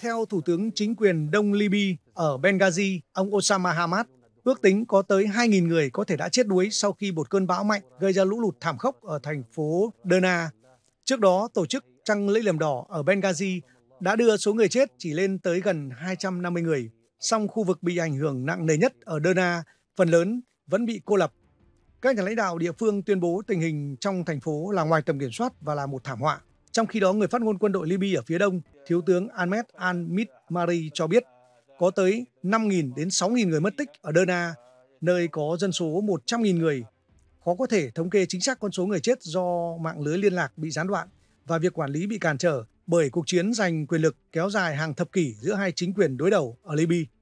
Theo Thủ tướng chính quyền Đông Liby ở Benghazi, ông Osama Hamad, ước tính có tới 2.000 người có thể đã chết đuối sau khi một cơn bão mạnh gây ra lũ lụt thảm khốc ở thành phố Derna. Trước đó, tổ chức Trăng Lưỡi Liềm Đỏ ở Benghazi đã đưa số người chết chỉ lên tới gần 250 người. Song khu vực bị ảnh hưởng nặng nề nhất ở Derna, phần lớn vẫn bị cô lập. Các nhà lãnh đạo địa phương tuyên bố tình hình trong thành phố là ngoài tầm kiểm soát và là một thảm họa. Trong khi đó, người phát ngôn quân đội Libya ở phía đông, Thiếu tướng Ahmed al-Mitmari cho biết có tới 5.000 đến 6.000 người mất tích ở Derna, nơi có dân số 100.000 người. Khó có thể thống kê chính xác con số người chết do mạng lưới liên lạc bị gián đoạn và việc quản lý bị cản trở bởi cuộc chiến giành quyền lực kéo dài hàng thập kỷ giữa hai chính quyền đối đầu ở Libya.